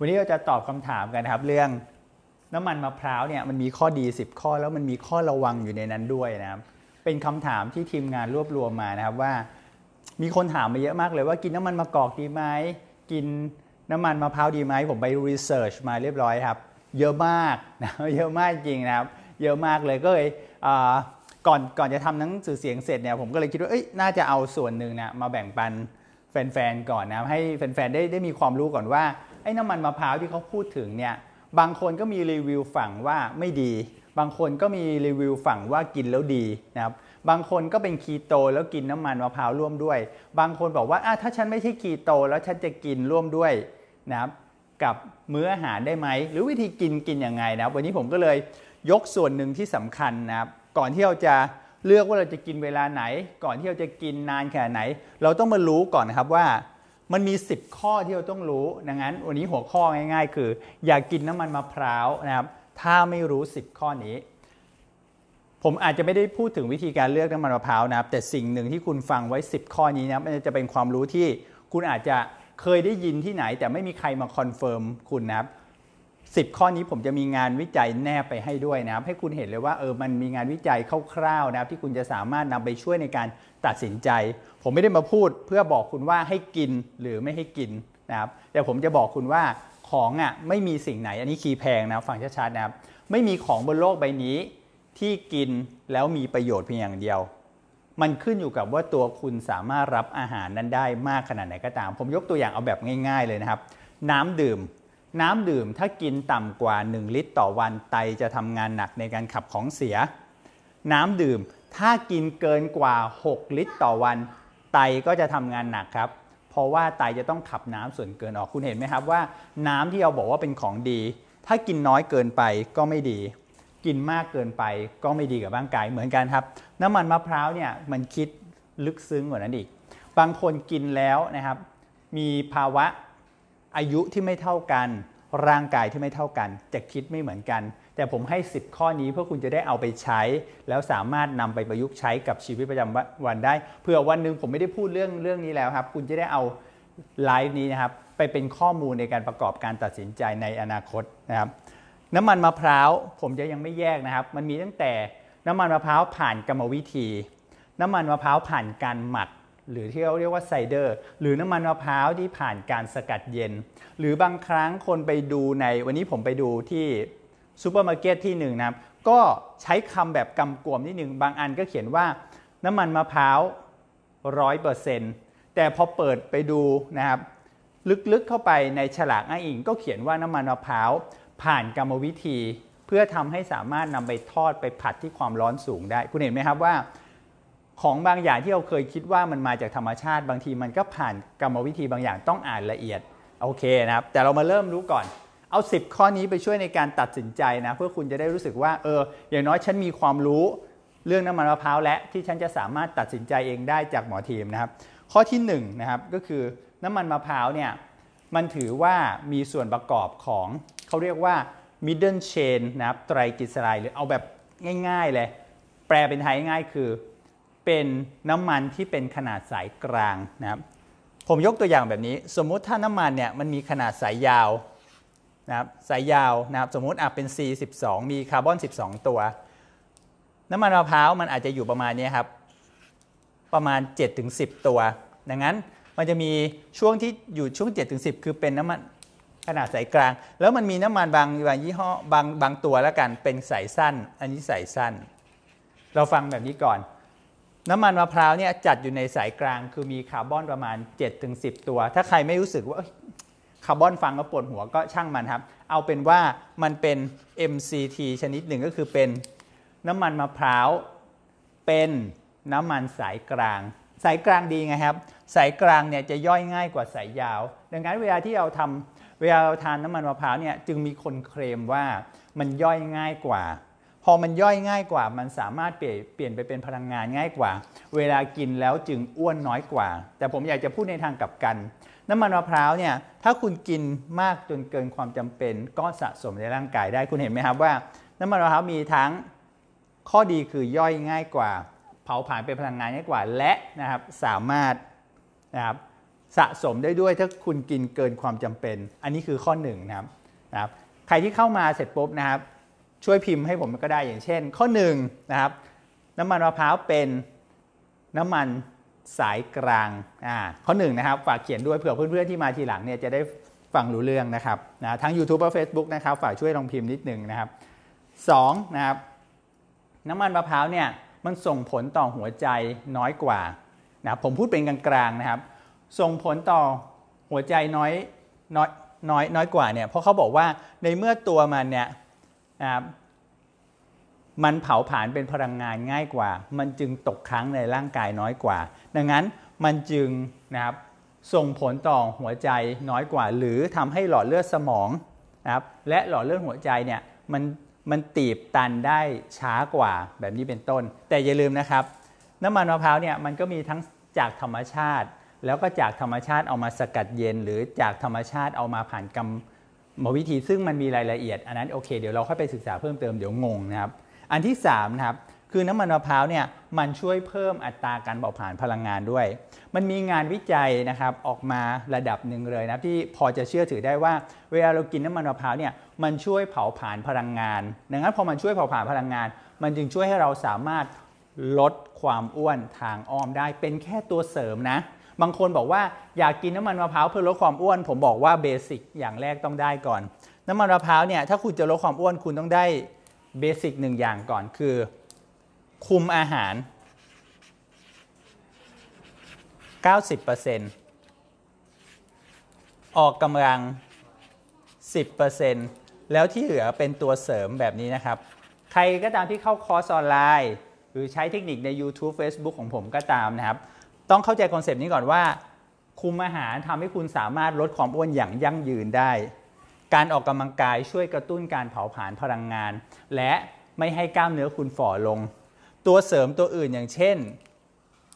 วันนี้เราจะตอบคำถามกันนะครับเรื่องน้ำมันมะพร้าวเนี่ยมันมีข้อดี 10 ข้อแล้วมันมีข้อระวังอยู่ในนั้นด้วยนะครับ เป็นคำถามที่ทีมงานรวบรวมมานะครับว่า มีคนถามมาเยอะมากเลยว่ากินน้ำมันมะกอกดีไหม กินน้ำมันมะพร้าวดีไหมผมไปรีเสิร์ชมาเรียบร้อยครับเยอะมากนะเยอะมากจริงนะครับเยอะมากเลยก็เลยก่อนก่อนจะทำหนังสือเสียงเสร็จเนี่ยผมก็เลยคิดว่าเอ้ยน่าจะเอาส่วนหนึ่งนะมาแบ่งปันแฟนๆก่อนนะให้แฟนๆได้ได้มีความรู้ก่อนว่าไอ้น้ำมันมะพร้าวที่เขาพูดถึงเนี่ยบางคนก็มีรีวิวฝั่งว่าไม่ดี บางคนก็มีรีวิวฝั่งว่ากินแล้วดีนะครับบางคนก็เป็นคีโตแล้วกินน้ำมันมะพร้าวร่วมด้วย บางคนบอกว่าถ้าฉันไม่ใช่คีโตแล้วฉันจะกินร่วมด้วยนะครับกับมื้ออาหารได้ไหมหรือวิธีกินกินยังไงนะครับวันนี้ผมก็เลยยกส่วนหนึ่งที่สำคัญนะครับก่อนที่เราจะเลือกว่าเราจะกินเวลาไหน ก่อนที่เราจะกินนานแค่ไหน เราต้องมารู้ก่อนนะครับว่ามันมี 10 ข้อที่เราต้องรู้ดังนั้นวันนี้หัวข้อง่ายๆ คือ อย่ากกินน้ำมันมะพร้าวนะครับ ถ้าไม่รู้ 10 ข้อนี้ ผมอาจจะไม่ได้พูดถึงวิธีการเลือกน้ำมันมะพร้าวนะครับ แต่สิ่งหนึ่งที่คุณฟังไว้ 10 ข้อนี้นะมันจะเป็นความรู้ที่คุณอาจจะเคยได้ยินที่ไหน แต่ไม่มีใครมาคอนเฟิร์มคุณนะครับสิบข้อนี้ผมจะมีงานวิจัยแนบไปให้ด้วยนะครับ ให้คุณเห็นเลยว่าเออมันมีงานวิจัยคร่าวๆนะครับ ที่คุณจะสามารถนำไปช่วยในการตัดสินใจ ผมไม่ได้มาพูดเพื่อบอกคุณว่าให้กินหรือไม่ให้กินนะครับ แต่ผมจะบอกคุณว่าของอ่ะไม่มีสิ่งไหน อันนี้คีย์แพงนะฟังชัดๆนะครับ ไม่มีของบนโลกใบนี้ที่กินแล้วมีประโยชน์เพียงอย่างเดียว มันขึ้นอยู่กับว่าตัวคุณสามารถรับอาหารนั้นได้มากขนาดไหนก็ตาม ผมยกตัวอย่างเอาแบบง่าย ๆ เลยนะครับ น้ำดื่มน้ำดื่มถ้ากินต่ำกว่า 1 ลิตรต่อวัน ไตจะทำงานหนักในการขับของเสีย น้ำดื่มถ้ากินเกินกว่า 6 ลิตรต่อวัน ไตก็จะทำงานหนักครับ เพราะว่าไตจะต้องขับน้ำส่วนเกินออก คุณเห็นไหมครับว่า น้ำที่เราบอกว่าเป็นของดี ถ้ากินน้อยเกินไปก็ไม่ดี กินมากเกินไปก็ไม่ดีกับร่างกายเหมือนกันครับ น้ำมันมะพร้าวเนี่ยมันคิดลึกซึ้งกว่านั้นอีก บางคนกินแล้วนะครับ มีภาวะอายุที่ไม่เท่ากัน ร่างกายที่ไม่เท่ากัน จะคิดไม่เหมือนกัน แต่ผมให้ 10ข้อนี้เพื่อคุณจะได้เอาไปใช้ แล้วสามารถนำไปประยุกต์ใช้กับชีวิตประจำวันได้เผื่อวันหนึ่งผมไม่ได้พูดเรื่องเรื่องนี้แล้วครับคุณจะได้เอาไลฟ์นี้นะครับ ไปเป็นข้อมูลในการประกอบการตัดสินใจในอนาคตนะครับน้ำมันมะพร้าวผมจะยังไม่แยกนะครับ มันมีตั้งแต่น้ำมันมะพร้าวผ่านกรรมวิธี น้ำมันมะพร้าวผ่านการหมักหรือที่เขาเรียกว่าไซเดอร์หรือน้ำมันมะพร้าวที่ผ่านการสกัดเย็น หรือบางครั้งคนไปดูในวันนี้ผมไปดูที่ซูเปอร์มาร์เก็ตที่หนึ่งนะครับก็ใช้คำแบบกำกวมนิดหนึ่งบางอันก็เขียนว่าน้ำมันมะพร้าวร้อยเปอร์เซ็นต์แต่พอเปิดไปดูนะครับลึกๆเข้าไปในฉลากอ้างอิง ก็เขียนว่าน้ำมันมะพร้าวผ่านกรรมวิธี เพื่อทำให้สามารถนำไปทอดไปผัดที่ความร้อนสูงได้ คุณเห็นไหมครับว่าของบางอย่างที่เราเคยคิดว่ามันมาจากธรรมชาติบางทีมันก็ผ่านกรรมวิธีบางอย่างต้องอ่านละเอียดโอเคนะครับแต่เรามาเริ่มรู้ก่อน เอา 10 ข้อนี้ไปช่วยในการตัดสินใจนะเพื่อคุณจะได้รู้สึกว่าเอออย่างน้อยฉันมีความรู้เรื่องน้ำมันมะพร้าวและที่ฉันจะสามารถตัดสินใจเองได้จากหมอทีมนะครับข้อที่ 1นนะครับก็คือน้ำมันมะพร้าวเนี่ยมันถือว่ามีส่วนประกอบของเขาเรียกว่า middle chain นะครับไตรกลีเซอไรด์หรือเอาแบบง่ายๆเลยแปลเป็นไทยง่ายคือเป็นน้ำมันที่เป็นขนาดสายกลางนะครับ ผมยกตัวอย่างแบบนี้ สมมุติถ้าน้ำมันเนี่ยมันมีขนาดสายยาวนะครับสายยาวนะครับสมมุติอาจเป็น C 12มีคาร์บอน12 ตัว น้ำมันมะพร้าวมันอาจจะอยู่ประมาณนี้ครับประมาณ 7-10 ตัว ดังนั้นมันจะมีช่วงที่อยู่ช่วง 7-10 คือเป็นน้ำมันขนาดสายกลาง แล้วมันมีน้ำมันบางบางยี่ห้อบางบางตัวแล้วกันเป็นสายสั้น อันนี้สายสั้น เราฟังแบบนี้ก่อนน้ำมันมะพร้าวเนี่ยจัดอยู่ในสายกลาง คือมีคาร์บอนประมาณ7-10ตัว ถ้าใครไม่รู้สึกว่าคาร์บอนฟังแล้วปวดหัวก็ช่างมันครับเอาเป็นว่ามันเป็น MCT ชนิดหนึ่งก็คือเป็น น้ำมันมะพร้าวเป็นน้ำมันสายกลาง สายกลางดีไงครับ สายกลางเนี่ยจะย่อยง่ายกว่าสายยาว ดังนั้นเวลาที่เราทำเวลาเราทานน้ำมันมะพร้าวเนี่ยจึงมีคนเคลมว่ามันย่อยง่ายกว่าพอมันย่อยง่ายกว่ามันสามารถเปลี่ยนไปเป็นพลังงานง่ายกว่า เวลากินแล้วจึงอ้วนน้อยกว่า แต่ผมอยากจะพูดในทางกลับกัน น้ำมันมะพร้าวเนี่ยถ้าคุณกินมากจนเกินความจำเป็น ก็สะสมในร่างกายได้คุณเห็นไหมครับว่าน้ำมันมะพร้าวมีทั้งข้อดีคือย่อยง่ายกว่า เผาผลาญเป็นพลังงานง่ายกว่า และนะครับสามารถนะครับสะสมได้ด้วยถ้าคุณกินเกินความจำเป็น อันนี้คือข้อหนึ่งนะครับนะครับใครที่เข้ามาเสร็จปุ๊บนะครับช่วยพิมพ์ให้ผมก็ได้ อย่างเช่น ข้อ1นนะครับน้ำมันมะพร้าวเป็นน้ำมันสายกลาง อ่าข้อ1นนะครับฝากเขียนด้วยเผื่อเพื่อนๆที่มาทีหลังเนี่ยจะได้ฟังรู้เรื่องนะครับนะทั้ง YouTube และ Facebook นะครับฝากช่วยลองพิมพ์นิดนึงนะครับ2นะครับน้ำมันมะพร้าวเนี่ยมันส่งผลต่อหัวใจน้อยกว่านะผมพูดเป็นกลางๆนะครับส่งผลต่อหัวใจน้อยน้อยน้อยน้อยกว่าเนี่ยเพราะเขาบอกว่าในเมื่อตัวมันเนี่ยะครับมันเผาผลาญเป็นพลังงานง่ายกว่า มันจึงตกค้างในร่างกายน้อยกว่า ดังนั้น มันจึงนะครับส่งผลต่อหัวใจน้อยกว่า หรือทำให้หลอดเลือดสมองนะครับและหลอดเลือดหัวใจเนี่ยมันมันตีบตันได้ช้ากว่าแบบนี้เป็นต้น แต่อย่าลืมนะครับ น้ำมันมะพร้าวเนี่ยมันก็มีทั้งจากธรรมชาติ แล้วก็จากธรรมชาติเอามาสกัดเย็นหรือจากธรรมชาติเอามาผ่านกรรมหมอวิธีซึ่งมันมีรายละเอียดอันนั้นโอเคเดี๋ยวเราค่อยไปศึกษาเพิ่มเติมเดี๋ยวงงนะครับ อันที่3นะครับ คือน้ำมันมะพร้าวเนี่ยมันช่วยเพิ่มอัตราการเผาผลาญพลังงานด้วย มันมีงานวิจัยนะครับออกมาระดับหนึ่งเลยนะที่พอจะเชื่อถือได้ว่า เวลาเรากินน้ำมันมะพร้าวเนี่ยมันช่วยเผาผลาญพลังงานดังนั้นพอมันช่วยเผาผลาญพลังงาน มันจึงช่วยให้เราสามารถลดความอ้วนทางอ้อมได้ เป็นแค่ตัวเสริมนะบางคนบอกว่าอยากกินน้ำมันมะพร้าวเพื่อลดความอ้วน ผมบอกว่าเบสิกอย่างแรกต้องได้ก่อน น้ำมันมะพร้าวเนี่ยถ้าคุณจะลดความอ้วนคุณต้องได้เบสิกหนึ่งอย่างก่อนคือ คุมอาหาร 90%ออกกำลัง 10%แล้วที่เหลือเป็นตัวเสริมแบบนี้นะครับ ใครก็ตามที่เข้าคอร์สออนไลน์ หรือใช้เทคนิคใน YouTube Facebook ของผมก็ตามนะครับต้องเข้าใจคอนเซปต์นี้ก่อนว่าคุมอาหารทำให้คุณสามารถ ลดความอ้วนอย่างยั่งยืนได้ การออกกำลังกายช่วยกระตุ้นการเผาผลาญพลังงาน และไม่ให้กล้ามเนื้อคุณฝ่อลง ตัวเสริมตัวอื่นอย่างเช่น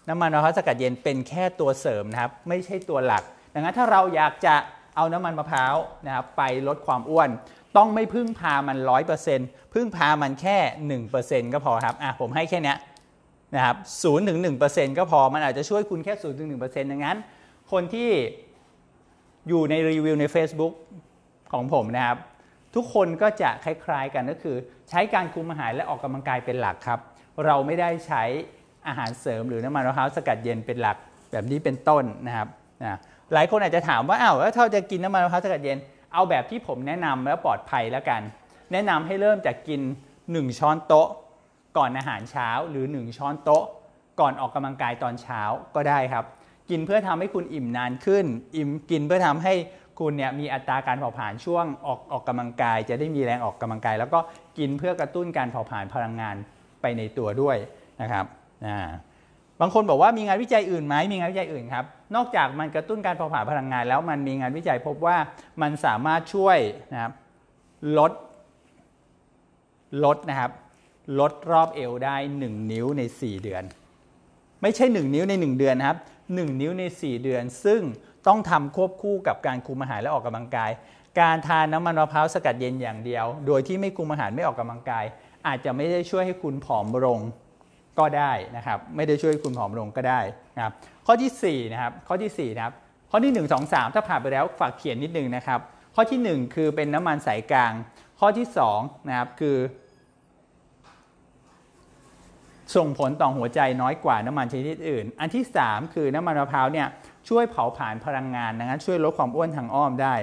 น้ำมันมะพร้าวสกัดเย็นเป็นแค่ตัวเสริมนะครับไม่ใช่ตัวหลักดังนั้นถ้าเราอยากจะเอาน้ำมันมะพร้าวนะครับไปลดความอ้วน ต้องไม่พึ่งพามัน 100%พึ่งพามันแค่ 1%ก็พอครับอ่ะผมให้แค่นี้นะครับศูนย์ถึงหนึ่งเปอร์เซ็นต์ก็พอมันอาจจะช่วยคุณแค่ศูนย์ถึงหนึ่งเปอร์เซ็นต์ดังนั้น คนที่อยู่ในรีวิวใน Facebook ของผมนะครับทุกคนก็จะคล้ายๆกันก็คือใช้การคุมอาหารและออกกำลังกายเป็นหลักครับ เราไม่ได้ใช้อาหารเสริมหรือน้ำมันมะพร้าวสกัดเย็นเป็นหลักแบบนี้เป็นต้นนะครับนะหลายคนอาจจะถามว่าอ้าวแล้วถ้าจะกินน้ำมันมะพร้าวสกัดเย็นเอาแบบที่ผมแนะนำแล้วปลอดภัยแล้วกัน แนะนำให้เริ่มจากกิน 1 ช้อนโต๊ะก่อนอาหารเช้าหรือ 1 ช้อนโต๊ะก่อนออกกำลังกายตอนเช้าก็ได้ครับ กินเพื่อทำให้คุณอิ่มนานขึ้นอิ่มกินเพื่อทำให้คุณเนี่ยมีอัตราการเผาผลาญช่วงออกออกกำลังกาย จะได้มีแรงออกกำลังกาย แล้วก็กินเพื่อกระตุ้นการเผาผลาญพลังงานไปในตัวด้วยนะครับอ่าบางคนบอกว่ามีงานวิจัยอื่นไหมมีงานวิจัยอื่นครับนอกจากมันกระตุ้นการเผาผลาญพลังงานแล้ว มันมีงานวิจัยพบว่ามันสามารถช่วยนะครับลด ลดนะครับลดรอบเอวได้ 1 นิ้วใน 4 เดือน ไม่ใช่ 1 นิ้วใน 1 เดือนนะครับ 1 นิ้วใน 4 เดือน ซึ่งต้องทำควบคู่กับการคุมอาหารและออกกำลังกาย การทานน้ำมันมะพร้าวสกัดเย็นอย่างเดียว โดยที่ไม่คุมอาหารไม่ออกกำลังกาย อาจจะไม่ได้ช่วยให้คุณผอมลงก็ได้นะครับ ไม่ได้ช่วยคุณผอมลงก็ได้นะครับ ข้อที่4นะครับ ข้อที่4นะครับข้อที่1 2 3ถ้าผ่านไปแล้วฝากเขียนนิดนึงนะครับ ข้อที่ 1 คือเป็นน้ำมันสายกลาง ข้อที่2นะครับคือส่งผลต่อหัวใจน้อยกว่า น้ำมันชนิดอื่น อันที่ 3 คือน้ำมันมะพร้าวเนี่ยช่วยเผาผลาญพลังงานนะครับช่วยลดความอ้วนทางอ้อมได้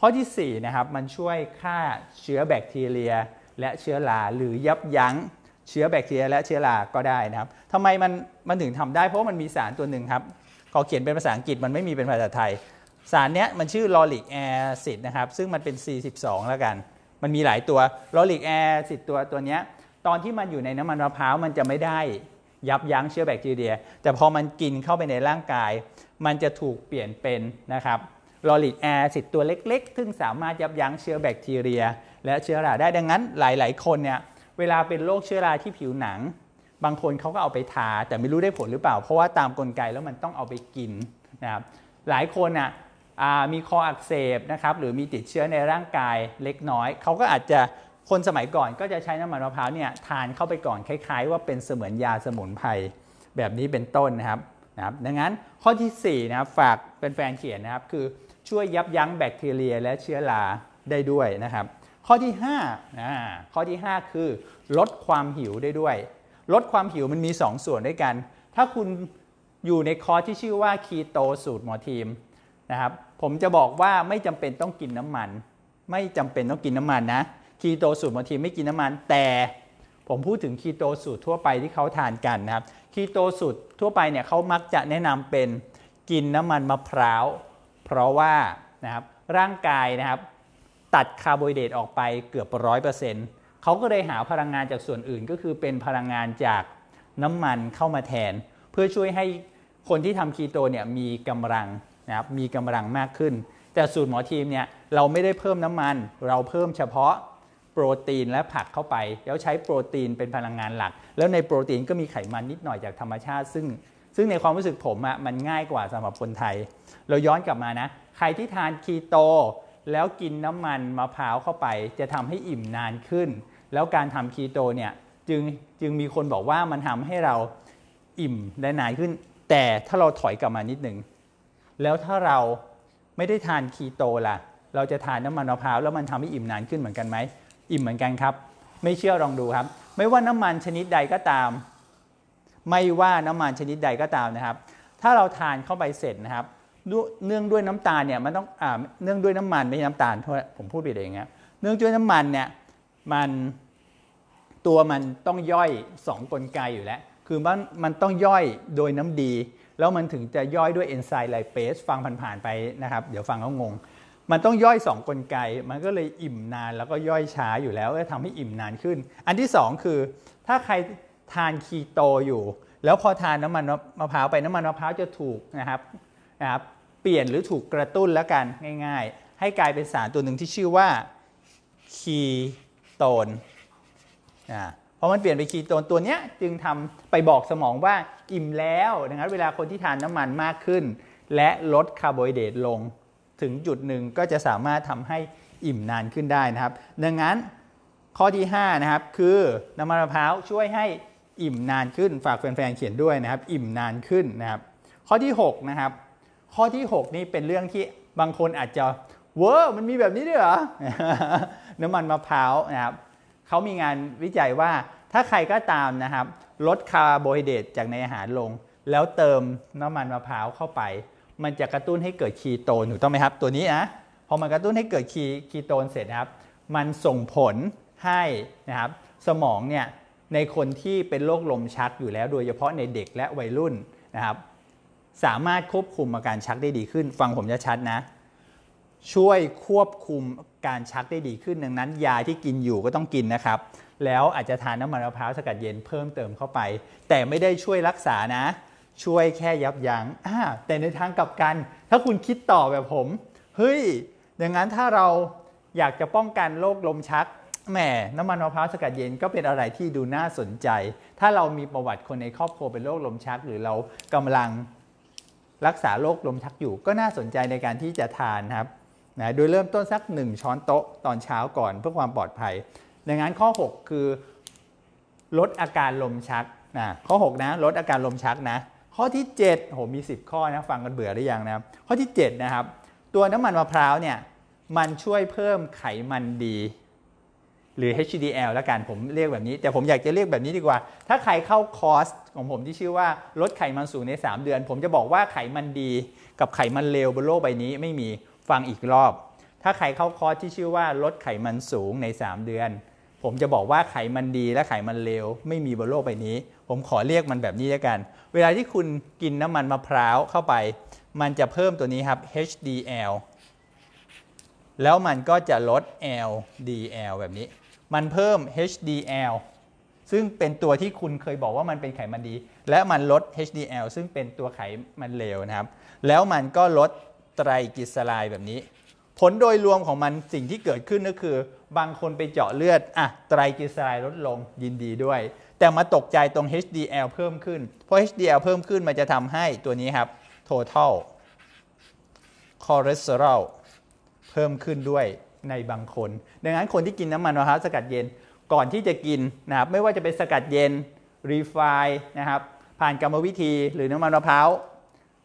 ข้อที่ 4 นะครับมันช่วยฆ่าเชื้อแบคทีเรียและเชื้อราหรือยับยั้ง เชื้อแบคทีเรียและเชื้อราก็ได้นะครับทำไมมันมันถึงทำได้ เพราะมันมีสารตัวหนึ่งครับขอเขียนเป็นภาษาอังกฤษมันไม่มีเป็นภาษาไทย สารนี้มันชื่อลอริกแอซิดนะครับซึ่งมันเป็น C12 แล้วกัน มันมีหลายตัวลอริกแอซิดตัวตัวนี้ตอนที่มันอยู่ในน้ำมันมะพร้าว มันจะไม่ได้ยับยั้งเชื้อแบคทีเรียแต่พอมันกินเข้าไปในร่างกาย มันจะถูกเปลี่ยนเป็นนะครับลอริกแอซิดตัวเล็กๆซึ่งสามารถยับยั้งเชื้อแบคทีเรีย และเชื้อราได้ดังนั้นหลายๆ คนเนี่ยเวลาเป็นโรคเชื้อราที่ผิวหนัง บางคนเขาก็เอาไปทา แต่ไม่รู้ได้ผลหรือเปล่า เพราะว่าตามกลไกแล้วมันต้องเอาไปกินนะครับหลายคนอ่ะมีคออักเสบนะครับหรือมีติดเชื้อในร่างกายเล็กน้อยเขาก็อาจจะคนสมัยก่อนก็จะใช้น้ำมันมะพร้าวเนี่ยทานเข้าไปก่อน คล้ายๆ ว่าเป็นเสมือนยาสมุนไพรแบบนี้เป็นต้นนะครับนะครับดังนั้นข้อที่4นะครับฝากเป็นแฟนเขียนนะครับคือช่วยยับยั้งแบคทีเรียและเชื้อราได้ด้วยนะครับข้อที่5นะข้อที่ 5 คือ ลดความหิวได้ด้วย ลดความหิวมันมี 2 ส่วนด้วยกัน ถ้าคุณอยู่ในคอร์สที่ชื่อว่าคีโตสูตรหมอทีมนะครับผมจะบอกว่าไม่จำเป็นต้องกินน้ำมัน ไม่จำเป็นต้องกินน้ำมันนะคีโตสูตรบางทีไม่กินน้ำมัน แต่ผมพูดถึงคีโตสูตรทั่วไปที่เขาทานกันนะครับ คีโตสูตรทั่วไปเนี่ยเขามักจะแนะนำเป็นกินน้ำมันมะพร้าว เพราะว่านะครับร่างกายนะครับตัดคาร์โบไฮเดรตออกไปเกือบร้อยเปอร์เซ็นต์เขาก็เลยหาพลังงานจากส่วนอื่นก็คือเป็นพลังงานจากน้ำมันเข้ามาแทน เพื่อช่วยให้คนที่ทำคีโตเนี่ยมีกำลังนะครับมีกำลังมากขึ้น แต่สูตรหมอทีมเนี่ยเราไม่ได้เพิ่มน้ำมัน เราเพิ่มเฉพาะโปรตีนและผักเข้าไป แล้วใช้โปรตีนเป็นพลังงานหลัก แล้วในโปรตีนก็มีไขมันนิดหน่อยจากธรรมชาติ ซึ่งซึ่งในความรู้สึกผมอะ่ะมันง่ายกว่าสำหรับคนไทย เราย้อนกลับมานะ ใครที่ทานคีโต แล้วกินน้ำมันมะพร้าวเข้าไป จะทำให้อิ่มนานขึ้น แล้วการทำคีโตเนี่ยจึงจึงมีคนบอกว่ามันทำให้เราอิ่มได้นานขึ้น แต่ถ้าเราถอยกลับมานิดหนึ่ง แล้วถ้าเราไม่ได้ทานคีโตล่ะ เราจะทานน้ำมันมะพร้าวแล้ว มันทำให้อิ่มนานขึ้นเหมือนกันไหมอิ่มเหมือนกันครับไม่เชื่อลองดูครับ ไม่ว่าน้ำมันชนิดใดก็ตาม ไม่ว่าน้ำมันชนิดใดก็ตามนะครับ ถ้าเราทานเข้าไปเสร็จนะครับ เนื่องด้วยน้ำตาลเนี่ยมันต้องอเนื่องด้วยน้ำมันไม่ใช่น้ำตาลผมพูดผิดเองครับเนื่องด้วยน้ำมันเนี่ยมันตัวมันต้องย่อย2กลไกอยู่แล้ว คือมันมันต้องย่อยโดยน้ำดี แล้วมันถึงจะย่อยด้วยเอนไซม์ไลเปสฟังผ่านๆไปนะครับเดี๋ยวฟังเขางงมันต้องย่อย 2 กลไกมันก็เลยอิ่มนานแล้วก็ย่อยช้าอยู่แล้วก็ทำให้อิ่มนานขึ้น อันที่ 2 คือถ้าใครทานคีโตอยู่ แล้วพอทานน้ำมันมะพร้าวไปน้ำมันมะพร้าวจะถูกนะครับนะครับเปลี่ยนหรือถูกกระตุ้นแล้วกันง่ายๆ ให้กลายเป็นสารตัวหนึ่งที่ชื่อว่าคีโตนอ่าพราะมันเปลี่ยนไปคีโตนตัวเนี้ยจึงทำไปบอกสมองว่า อิ่มแล้วดังนั้นเวลาคนที่ทานน้ำมันมากขึ้น และลดคาร์โบไฮเดรตลงถึงจุดหนึ่งก็จะสามารถทำให้อิ่มนานขึ้นได้นะครับดังนั้นข้อที่ 5นะครับคือน้ำมันมะพร้าวช่วยให้อิ่มนานขึ้นฝากแฟน ๆเขียนด้วยนะครับอิ่มนานขึ้นนะครับข้อที่6นะครับข้อที่ 6 นี่ เป็นเรื่องที่บางคนอาจจะเวอร์มันมีแบบนี้ด้วยเหรอน้ำมันมะพร้าวนะครับเขามีงานวิจัยว่าถ้าใครก็ตามนะครับลดคาร์โบไฮเดรตจากในอาหารลง แล้วเติมน้ำมันมะพร้าวเข้าไปมันจะกระตุ้นให้เกิดคีโตนถูกต้องไหมครับตัวนี้นะพอมันกระตุ้นให้เกิดคีคีโตนเสร็จนะครับมันส่งผลให้นะครับสมองเนี่ยในคนที่เป็นโรคลมชักอยู่แล้ว โดยเฉพาะในเด็กและวัยรุ่นนะครับ สามารถควบคุมอาการชักได้ดีขึ้น ฟังผมจะชัดนะ ช่วยควบคุมการชักได้ดีขึ้นดังนั้นยาที่กินอยู่ก็ต้องกินนะครับ แล้วอาจจะทานน้ำมันมะพร้าวสกัดเย็นเพิ่มเติมเข้าไป แต่ไม่ได้ช่วยรักษานะช่วยแค่ยับยัง้งแต่ในทางกลับกัน ถ้าคุณคิดต่อแบบผม เฮ้ยอย่างนั้นถ้าเราอยากจะป้องกันโรคลมชัก แหมน้ำมันมะพร้าวสกัดเย็นก็เป็นอะไรที่ดูน่าสนใจ ถ้าเรามีประวัติคนในครอบครัวเป็นโรคลมชัก หรือเรากำลังรักษาโรคลมชักอยู่ ก็น่าสนใจในการที่จะทานครับนะโดยเริ่มต้นสัก 1 ช้อนโต๊ะตอนเช้าก่อนเพื่อความปลอดภัย ดังนั้นข้อ 6 คือ ลดอาการลมชักนะข้อ6นะ ลดอาการลมชักนะข้อที่7โหมี 10 ข้อนะฟังกันเบื่อหรือยังนะครับข้อที่7นะครับตัวน้ำมันมะพร้าวเนี่ยมันช่วยเพิ่มไขมันดี หรือ HDL แล้วกันผมเรียกแบบนี้ แต่ผมอยากจะเรียกแบบนี้ดีกว่า ถ้าใครเข้าคอร์สของผมที่ชื่อว่า ลดไขมันสูงใน 3 เดือน ผมจะบอกว่าไขมันดี กับไขมันเลวบนโลกใบนี้ไม่มีฟังอีกรอบ ถ้าใครเข้าคอร์สที่ชื่อว่าลดไขมันสูงใน 3 เดือนผมจะบอกว่าไขมันดีและไขมันเลวไม่มีบนโลกใบนี้ ผมขอเรียกมันแบบนี้แล้วกัน เวลาที่คุณกินน้ำมันมะพร้าวเข้าไป มันจะเพิ่มตัวนี้ครับ HDL แล้วมันก็จะลด LDL แบบนี้ มันเพิ่ม HDL ซึ่งเป็นตัวที่คุณเคยบอกว่ามันเป็นไขมันดี และมันลด HDL ซึ่งเป็นตัวไขมันเลวนะครับ แล้วมันก็ลดไตรกลีเซอไรด์แบบนี้ผลโดยรวมของมันสิ่งที่เกิดขึ้นก็คือ บางคนไปเจาะเลือดอ่ะไตรกลีเซอไรด์ลดลงยินดีด้วย แต่มาตกใจตรง HDL เพิ่มขึ้นเพราะ HDL เพิ่มขึ้น มันจะทำให้ตัวนี้ครับ total cholesterol เพิ่มขึ้นด้วยในบางคน ดังนั้นคนที่กินน้ำมันมะพร้าวสกัดเย็นก่อนที่จะกินนะครับไม่ว่าจะเป็นสกัดเย็นรีไฟนะครับผ่านกรรมวิธี หรือน้ำมันมะพร้าว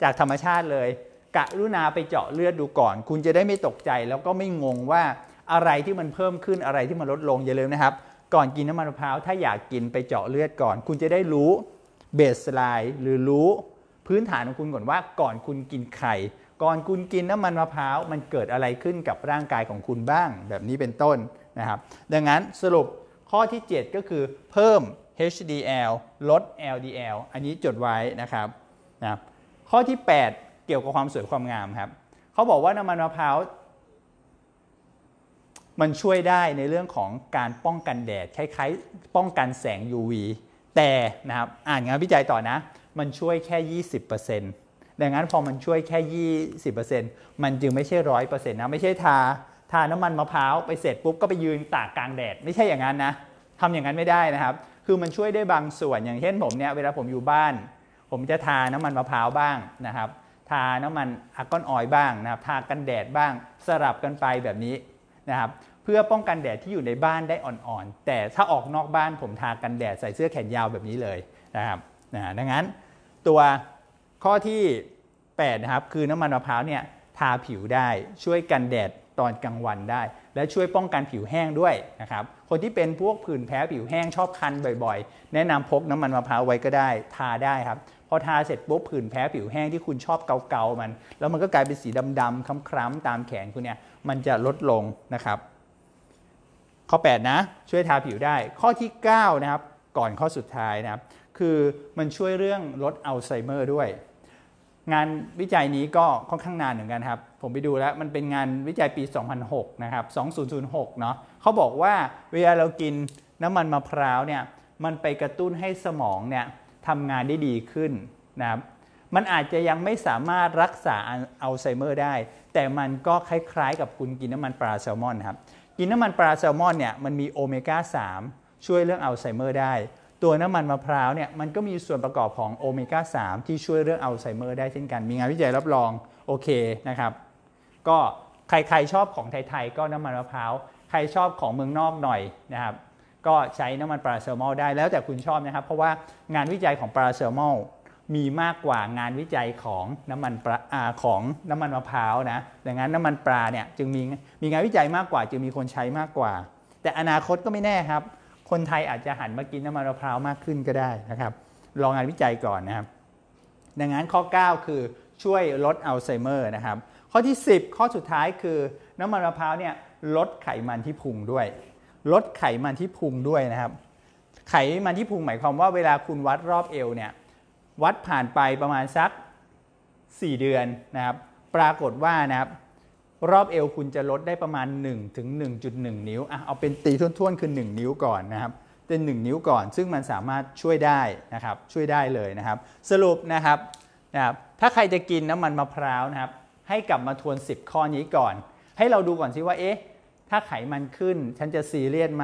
จากธรรมชาติเลยกะรุณาไปเจาะเลือดดูก่อน คุณจะได้ไม่ตกใจแล้วก็ไม่งงว่าอะไรที่มันเพิ่มขึ้นอะไรที่มันลดลงอย่าลืมนะครับ ก่อนกินน้ำมันมะพร้าว ถ้าอยากกินไปเจาะเลือดก่อน คุณจะได้รู้เบสไลน์หรือรู้พื้นฐานของคุณก่อนว่าก่อนคุณกินไข่ ก่อนคุณกินน้ำมันมะพร้าว มันเกิดอะไรขึ้นกับร่างกายของคุณบ้างแบบนี้เป็นต้นนะครับ ดังนั้นสรุปข้อที่ 7 ก็คือ เพิ่ม HDL ลด LDL อันนี้จดไว้นะครับนะข้อที่ 8เกี่ยวกับความสวยความงามครับ เขาบอกว่าน้ำมันมะพร้าวมันช่วยได้ในเรื่องของการป้องกันแดดคล้ายๆป้องกันแสง UV แต่นะครับอ่านงานวิจัยต่อนะ มันช่วยแค่ 20%ดังนั้นพอมันช่วยแค่ 20%มันจึงไม่ใช่ 100%นะไม่ใช่ทา ทาน้ำมันมะพร้าวไปเสร็จปุ๊บก็ไปยืนตากกลางแดดไม่ใช่อย่างนั้นนะทำอย่างนั้นไม่ได้นะครับ คือมันช่วยได้บางส่วนอย่างเช่นผมเนี่ยเวลาผมอยู่บ้าน ผมจะทาน้ำมันมะพร้าวบ้างนะครับทาน้ำมันอากอนออยบ้างนะครับ ทากันแดดบ้าง สลับกันไปแบบนี้นะครับ เพื่อป้องกันแดดที่อยู่ในบ้านได้อ่อนๆ แต่ถ้าออกนอกบ้านผมทากันแดดใส่เสื้อแขนยาวแบบนี้เลยนะครับนะดังนั้นตัวข้อที่8นะครับ คือน้ำมันมะพร้าวเนี่ยทาผิวได้ช่วยกันแดดตอนกลางวันได้ และช่วยป้องกันผิวแห้งด้วยนะครับคนที่เป็นพวกผื่นแพ้ผิวแห้งชอบคันบ่อยๆแนะนำพกน้ำมันมะพร้าวไว้ก็ได้ทาได้ครับพอทาเสร็จปุ๊บผื่นแพ้ผิวแห้งที่คุณชอบเกาๆมัน แล้วมันก็กลายเป็นสีดำๆคล้ำๆตามแขนคุณเนี่ยมันจะลดลงนะครับ ข้อ8นะช่วยทาผิวได้ข้อที่9นะครับก่อนข้อสุดท้ายนะครับคือมันช่วยเรื่องลดอัลไซเมอร์ด้วยงานวิจัยนี้ก็ค่อนข้างนานเหมือนกันครับผมไปดูแล้วมันเป็นงานวิจัยปี 2006นะครับ2006เนาะเขาบอกว่าเวลาเรากินน้ำมันมะพร้าวเนี่ยมันไปกระตุ้นให้สมองเนี่ยทำงานได้ดีขึ้นนะครับมันอาจจะยังไม่สามารถรักษาอัลไซเมอร์ได้ แต่มันก็คล้ายๆกับคุณกินน้ำมันปลาแซลมอนครับกินน้ำมันปลาแซลมอนเนี่ยมันมีโอเมก้า3ช่วยเรื่องอัลไซเมอร์ได้ตัวน้ำมันมะพร้าวเนี่ยมันก็มีส่วนประกอบของโอเมก้า 3 ที่ช่วยเรื่องอัลไซเมอร์ได้เช่นกัน มีงานวิจัยรับรองโอเคนะครับ ก็ใครๆชอบของไทยๆก็น้ำมันมะพร้าวใครชอบของเมืองนอกหน่อยนะครับ ก็ใช้น้ำมันปลาเซอร์มอลได้แล้วแต่คุณชอบนะครับเพราะว่างานวิจัยของปลาเซอร์มอลมีมากกว่างานวิจัยของน้ำมันปลาของน้ำมันมะพร้าวนะดังนั้นน้ำมันปลาเนี่ยจึงมีมีงานวิจัยมากกว่าจึงมีคนใช้มากกว่า แต่อนาคตก็ไม่แน่ครับคนไทยอาจจะหันมากินน้ำมันมะพร้าวมากขึ้นก็ได้นะครับลองงานวิจัยก่อนนะครับ ดังนั้นข้อ 9 คือช่วยลดอัลไซเมอร์นะครับ ข้อที่ 10 ข้อสุดท้ายคือน้ำมันมะพร้าวเนี่ยลดไขมันที่พุงด้วย ลดไขมันที่พุงด้วยนะครับ ไขมันที่พุงหมายความว่าเวลาคุณวัดรอบเอวเนี่ยวัดผ่านไปประมาณสัก 4 เดือนนะครับปรากฏว่านะครับรอบเอวคุณจะลดได้ประมาณ 1 ถึง 1.1 นิ้วอ่ะเอาเป็นตีท่วนๆคือ1 นิ้วก่อนนะครับเป็น1 นิ้วก่อน ซึ่งมันสามารถช่วยได้นะครับช่วยได้เลยนะครับสรุปนะครับนะครับถ้าใครจะกินน้ำมันมะพร้าวนะครับให้กลับมาทวน 10 ข้อนี้ก่อน ให้เราดูก่อนสิว่าเอ๊ะถ้าไขมันขึ้นฉันจะซีเรียสไหม